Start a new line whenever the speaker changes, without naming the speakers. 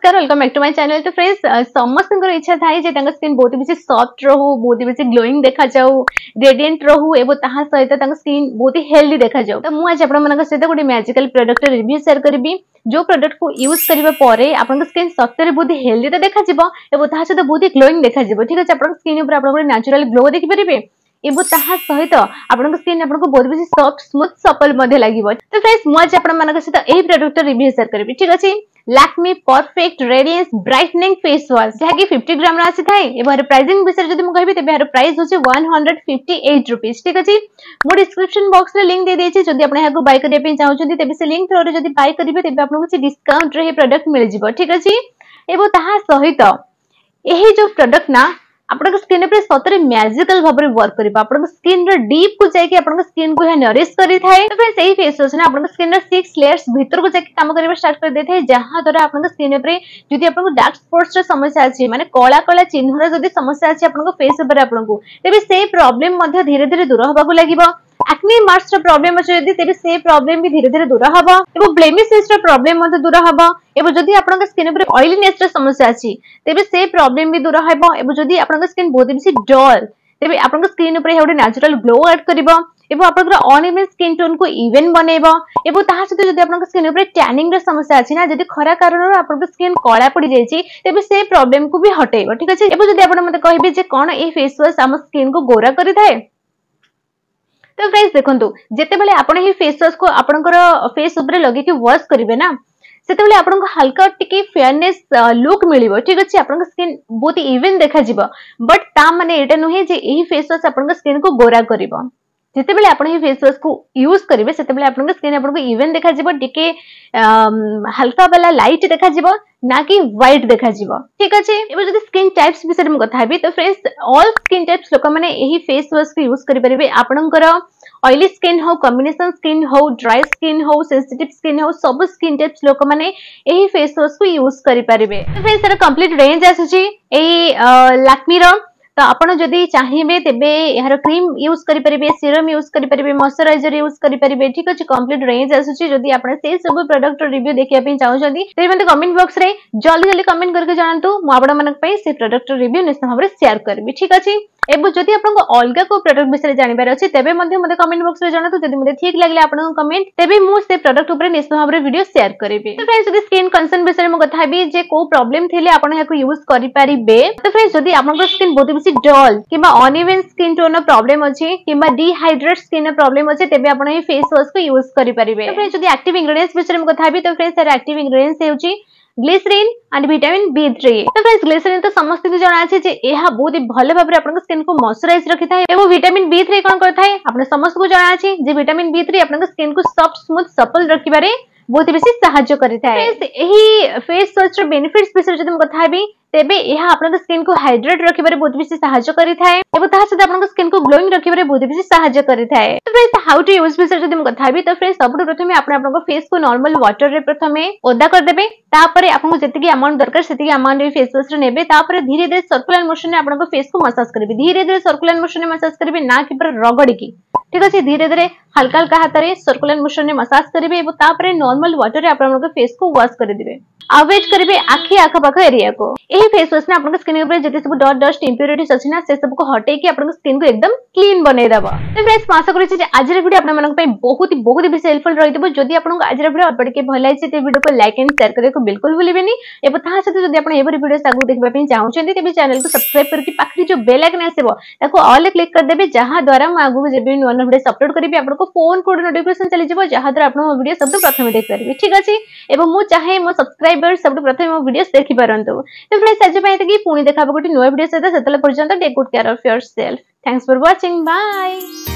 ନମସ୍କାର welcome back to my channel ତ friends ସମସ୍ତଙ୍କର ଇଚ୍ଛା ଥାଏ ଯେ ତାଙ୍କ ସ୍କିନ୍ ବହୁତ ବେଶୀ ସଫ୍ଟ ରହୁ ବହୁତ ବେଶୀ ଗ୍ଲୋଇଂ ଦେଖାଯାଉ ରେଡିଏଣ୍ଟ ରହୁ ଏବଂ ତାହା ସହିତ ତାଙ୍କ ସ୍କିନ୍ ବହୁତ ହେଲ୍ଦି ଦେଖାଯାଉ ତ ମୁଁ ଆଜି ଆପଣମାନଙ୍କ ସହିତ ଗୋଟେ ମ୍ୟାଜିକାଲ ପ୍ରଡକ୍ଟର ରିଭ୍ୟୁ ସେୟାର କରିବି ଯେଉଁ ପ୍ରଡକ୍ଟକୁ ୟୁଜ୍ କରିବା ପରେ ଆପଣଙ୍କ ସ୍କିନ୍ ସତରେ ବହୁତ ହେଲ୍ଦି ତ ଦେଖାଯିବ ଏବଂ ତାହା ସହିତ ବହୁତ ଗ୍ଲୋଇଂ ଦେଖାଯିବ ଠିକ୍ ଅଛି ଆପଣଙ୍କ ସ୍କିନ୍ ଉପରେ ଆପଣ ଗୋଟେ ନ୍ୟାଚୁରାଲ ଗ୍ଲୋ ଦେଖିପାରିବେ এবং ତାହା ସହିତ ଆପଣଙ୍କ ସ୍କିନ୍ ଆପଣଙ୍କୁ ବହୁତ ବେଶୀ ସଫ୍ଟ ସ୍ମୁଥ ସପଲ ମଧ୍ୟ ଲାଗିବ ତ ଫ୍ରେଣ୍ଡସ୍ ମୁଁ ଆଜି ଆପଣମାନଙ୍କ ସହିତ ଏହି ପ୍ରଡକ୍ଟର ରିଭ୍ୟୁ ସେୟାର କରିବି ଠିକ ଅଛି Lakme perfect radiance brightening face wash ଯାହାକି ଫିଫ୍ଟି ଗ୍ରାମର ଆସିଥାଏ ଏବଂ ଏହାର ପ୍ରାଇସିଂ ବିଷୟରେ ଯଦି ମୁଁ କହିବି ତେବେ ଏହାର ପ୍ରାଇସ୍ ହେଉଛି one hundred fifty eight rupees ଠିକ ଅଛି ମୁଁ ଡିସ୍କ୍ରିପ୍ସନ୍ ବକ୍ସରେ ଲିଙ୍କ୍ ଦେଇଦେଇଛି ଯଦି ଆପଣ ଏହାକୁ ବାଇ କରିବା ପାଇଁ ଚାହୁଁଛନ୍ତି ତେବେ ସେ ଲିଙ୍କ୍ ଥ୍ରୋରେ ଯଦି ବାଇ କରିବେ ତେବେ ଆପଣଙ୍କୁ କିଛି ଡିସ୍କାଉଣ୍ଟରେ ଏହି ପ୍ରଡକ୍ଟ ମିଳିଯିବ ଠିକ ଅଛି ଏବଂ ତାହା ସହିତ ଏହି ଯେଉଁ ପ୍ରଡକ୍ଟ ନା ଆପଣଙ୍କ ସ୍କିନ୍ ଉପରେ ସତରେ ମ୍ୟାଜିକାଲ ଭାବରେ ୱାର୍କ କରିବ ଆପଣଙ୍କ ସ୍କିନ୍ ର ଡିପ୍ କୁ ଯାଇକି ଆପଣଙ୍କ ସ୍କିନ୍ କୁ ଏହା ନରିଶ କରିଥାଏ ତ ଫ୍ରେଣ୍ଡ ସେଇ ଫେସ୍ ୱାଶ୍ ନା ଆପଣଙ୍କ ସ୍କିନ୍ ର ସିକ୍ସ ଲେୟର୍ସ ଭିତରକୁ ଯାଇକି କାମ କରିବା ଷ୍ଟାର୍ଟ କରିଦେଇଥାଏ ଯାହାଦ୍ୱାରା ଆପଣଙ୍କ ସ୍କିନ୍ ଉପରେ ଯଦି ଆପଣଙ୍କୁ ଡାର୍କ ସ୍ପଟ୍ସ ର ସମସ୍ୟା ଅଛି ମାନେ କଳା କଳା ଚିହ୍ନର ଯଦି ସମସ୍ୟା ଅଛି ଆପଣଙ୍କ ଫେସ୍ ଉପରେ ଆପଣଙ୍କୁ ତେବେ ସେଇ ପ୍ରୋବ୍ଲେମ ମଧ୍ୟ ଧୀରେ ଧୀରେ ଦୂର ହେବାକୁ ଲାଗିବ ଆକ୍ନି ମାର୍କସ ର ପ୍ରୋବ୍ଲେମ ଅଛି ଯଦି ତେବେ ସେ ପ୍ରୋବ୍ଲେମ ବି ଧୀରେ ଧୀରେ ଦୂର ହବ ଏବଂ ବ୍ଲେମିସିସ ର ପ୍ରୋବ୍ଲେମ ମଧ୍ୟ ଦୂର ହବ ଏବଂ ଯଦି ଆପଣଙ୍କ ସ୍କିନ୍ ଉପରେ ଅଏଲିନେସ ର ସମସ୍ୟା ଅଛି ତେବେ ସେ ପ୍ରୋବ୍ଲେମ ବି ଦୂର ହେବ ଏବଂ ଯଦି ଆପଣଙ୍କ ସ୍କିନ୍ ବହୁତ ବେଶୀ ଡଲ୍ ତେବେ ଆପଣଙ୍କ ସ୍କିନ୍ ଉପରେ ଗୋଟେ ନ୍ୟାଚୁରାଲ ଗ୍ଲୋ ଆଡ୍ କରିବ এবং আপনার অনইভেন স্কিন টোন কু ইভেন বনাইব এবং তাহা সহ যদি আপনার স্কিন উপরে ট্যানিং র সমস্যা আছে না যদি খরা কারণ আপনার স্কিন কলা পড়ি যাই তেমনি সেই প্রোবলেম কু বি হটাইব ঠিক আছে এবং যদি আপনার মতো কহবে যে কোণ এই ফেস ওয়াশ আমার স্কিন কু গোরা করে থাকে তো ফ্রেন্ডস দেখন্তু যেতবেলে আপন এই ফেস ওয়াশ কো আপনকৰ ফেস উপরে লগে কি ওয়াশ করিবে না সেতবেলে আপনক হালকা টিকে ফেয়ারনেস লুক মিলিব ঠিক আছে আপনক স্কিন বহুত ইভেন দেখা যিব বাট তা মানে এটা নহয় যে এই ফেস ওয়াশ আপনক স্কিন কো গোরা করিব जिते आपेसवाश को यूज करेंगे से स्किन आपको इवेन देखा टी हाला बाला लाइट देखा ना कि व्हाइट देखा ठीक अच्छे जो स्किन टाइप्स विषय में कथी तो फ्रेंड्स ऑल स्किन टाइप्स लोक मैंने फेस वाश को यूज करेंगे आपंकर ऑयली स्किन हो कम्बेसन स्किन हो ड्राई स्किन हो सेंसिटिव स्किन हो सब स्किन टाइप्स लोक मैंने फेस वाश को यूज करेंगे तो फ्रेंड्स तरह कम्प्लीट रेज आसमी रहा तो आप जदि चाहिए तेज यार क्रीम यूज करेंगे सीरम यूज करेंगे मश्चराइजर यूज करेंगे ठीक अच्छे कम्प्लीट रेज आसूँ आपड़ से सब प्रडक्टर रिव्यू देखा चाहते मतलब कमेंट बक्स में जल्दी जल्दी कमेंट करके जानतु मुझे प्रडक्टर रिव्यू निश्चित भाव में सेयार करी ठीक अच्छे এবং যদি আপনার অলগা কেউ প্রডক্ট বিষয়ে জাঁবার অছে তবে মধ্যে কমেন্ট বক্স জনাতু যদি মধ্যে ঠিক লাগলে আপনার কমেন্ট তবে সে প্রডক্ট উপরে নিশ্চিত ভাবে ভিডিও সেয়ার করবি তো ফ্রেন্ডস যদি স্কিন কনসর্ন বিষয়ে মু কথা হবি যে কেউ প্রবলেম থিলে আপনার ইয়াকু ইউজ করে পারিবে তো ফ্রেন্ডস যদি আপনার স্কিন বহু বেশি ডল কিংবা অনইভেন স্কিন টোন প্রবলেম অছে কিংবা ডিহাইড্রেট স্কিন প্রবলেম অছে তবে আপনার এই ফেস ওয়াশ কু ইউজ করে পারিবে তো ফ্রেন্ডস যদি অ্যাক্টিভ ইনগ্রেডিয়েন্টস বিষয়ে মু কথা হবি তো ফ্রেন্ডস তার অ্যাক্টিভ ইনগ্রেডিয়েন্টস হচ্ছে glycerine and vitamin B three तो फ्रेंड्स ग्लीसरीन तो समस्त जाना अच्छा बहुत ही भले भाव में स्किन को मॉइस्चराइज रखी है और विटामिन बी थ्री कौन करता है आपने समस्त को जाना अच्छे विटामिन बी थ्री आप स्किन को सफ्ट स्मूथ सफल रखे बहुत बेसि साइस वाश रेनिफिट विषय जब कथा तेज यह आपको स्किन को हाइड्रेट रखे बहुत बेसि सा स्किन को ग्लोईंग रखे बहुत बेसि साउ टू यूज विषय जब कथा तो फ्रेस सब प्रथम फेस को नर्मल व्टर में प्रथम ओदा करदे आपको जितकी अमाउंट दरकार से अमाउंट फेस वाश्रे ने धीरे धीरे सर्कुलर मोशन में आपको फेस को मसाज करेंगे धीरे धीरे सर्कुलर मोशन में मसाज करेंगे ना कि रगड़ी ठीक अच्छे धीरे धीरे हालाका हाथ में सर्कुलर मोशन मसाज करेंगे नर्माल व्वाटर में आप फेस को वाश करदे আওয়েজ করবে আখি আখপাখ এরিয়াকু এই ফেস ওয়াশ না আপনার স্কিন উপরে যেতে সব ডট ডস্ট ইম্পুরিটিস আছে না সে সবুক হটাইকি আপনার স্কিন কু একদম ক্লিন বনাই দেব তো ফ্রেন্ডস মু আশা করছি যে আজির ভিডিও আপনার পাই বহুত বহুত বেশি হেল্পফুল রহিব যদি আপনার আজির ভিডিও অল্প টিকে ভাল লাগছে তে ভিডিও কু লাইক এন্ড শেয়ার করিকু বিলকুল ভুলিবেনি এবং তা সাথে যদি আপনার এভাবে ভিডিও আগুক দেখবা পাই চাহুছেন তেবে চ্যানেল কু সাবস্ক্রাইব করিকি পাখরে যে বেল আইকন আসিব তাকু অল ক্লিক করে দেবে যাহা দ্বারা মু আগুক যেবে নয়া নয়া ভিডিও অপলোড করিবি আপনার ফোন কোড নোটিফিকেশন চলি যাব যাহা দ্বারা আপনার ভিডিও সব প্রথমে দেখ পারবে ঠিক আছে এবং মু চাহে মো সাবস্ক্রাইব ପାଇବାର ସବୁଠୁ ପ୍ରଥମେ ମୋ ଭିଡିଓସ୍ ଦେଖିପାରନ୍ତୁ ତ ଫ୍ରେଣ୍ଡସ୍ ଆଜି ପାଇଁ ଏତିକି ପୁଣି ଦେଖା ହେବ ଗୋଟେ ନୂଆ ଭିଡିଓ ସହିତ ସେତେବେଳେ ପର୍ଯ୍ୟନ୍ତ take good care of yourself thanks for watching bye